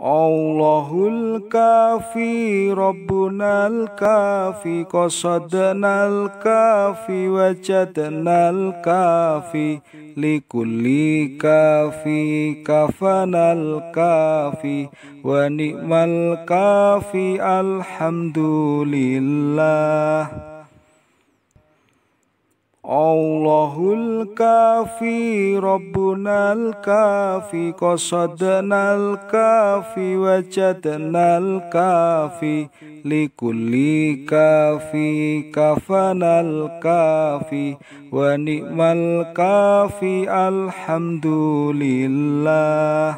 الله الكافي ربنا الكافي قصدنا الكافي وجدنا الكافي لكل كافي كفنا الكافي ونعم الكافي الحمد لله الله الكافي ربنا الكافي قصدنا الكافي وجدنا الكافي لكل كافي كفنا الكافي ونعم الكافي الحمد لله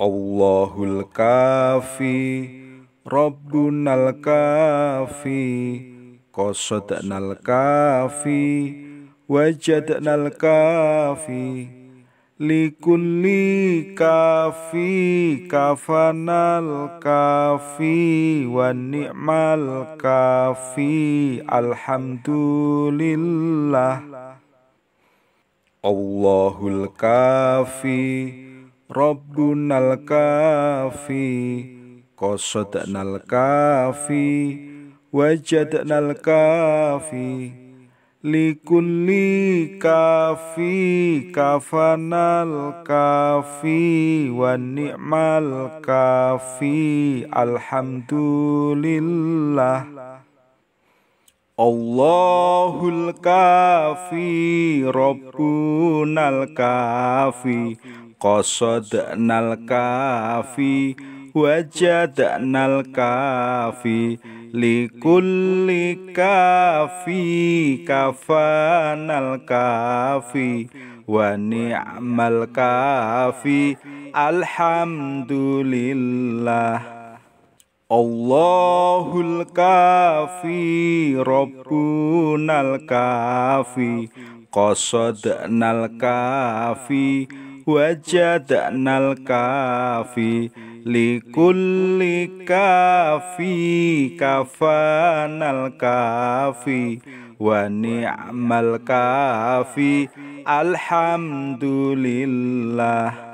الله الكافي ربنا الكافي قصدنا الكافي وجدنا الكافي لكل كافي كفنا الكافي والنعم الكافي الحمد لله الله الكافي ربنا الكافي قصدنا الكافي wajadnal kafi likulli kafi kafanal kafi wa ni'mal kafi alhamdulillah Allahul kafi Rabbunal kafi Qasadnal kafi wajadnal kafi likulli kafi kafanal kafi wa ni'mal kafi alhamdulillah Allahul kafi Rabbunal kafi Qasadnal kafi Wajadnal kafi likulli kafi kafanal kafi wa ni'mal kafi alhamdulillah